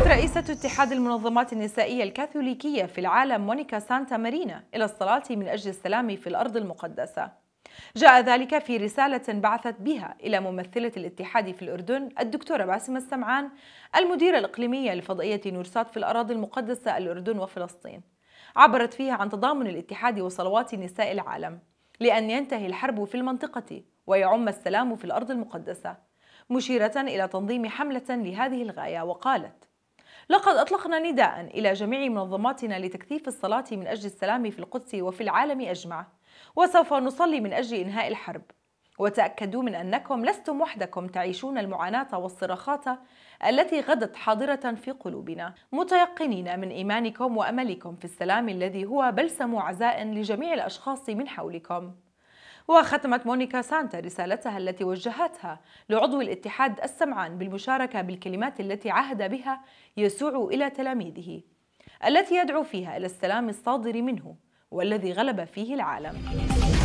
دعت رئيسة اتحاد المنظمات النسائية الكاثوليكية في العالم مونيكا سانتا مارينا إلى الصلاة من أجل السلام في الأرض المقدسة جاء ذلك في رسالة بعثت بها إلى ممثلة الاتحاد في الأردن الدكتورة باسم السمعان المديرة الإقليمية لفضائية نورسات في الأراضي المقدسة الأردن وفلسطين عبرت فيها عن تضامن الاتحاد وصلوات نساء العالم لأن ينتهي الحرب في المنطقة ويعم السلام في الأرض المقدسة مشيرة إلى تنظيم حملة لهذه الغاية وقالت لقد أطلقنا نداء إلى جميع منظماتنا لتكثيف الصلاة من أجل السلام في القدس وفي العالم أجمع وسوف نصلي من أجل إنهاء الحرب وتأكدوا من أنكم لستم وحدكم تعيشون المعاناة والصراخات التي غدت حاضرة في قلوبنا متيقنين من إيمانكم وأملكم في السلام الذي هو بلسم عزاء لجميع الأشخاص من حولكم وختمت مونيكا سانتا رسالتها التي وجهتها لعضو الاتحاد السمعان بالمشاركة بالكلمات التي عهد بها يسوع إلى تلاميذه التي يدعو فيها إلى السلام الصادر منه والذي غلب فيه العالم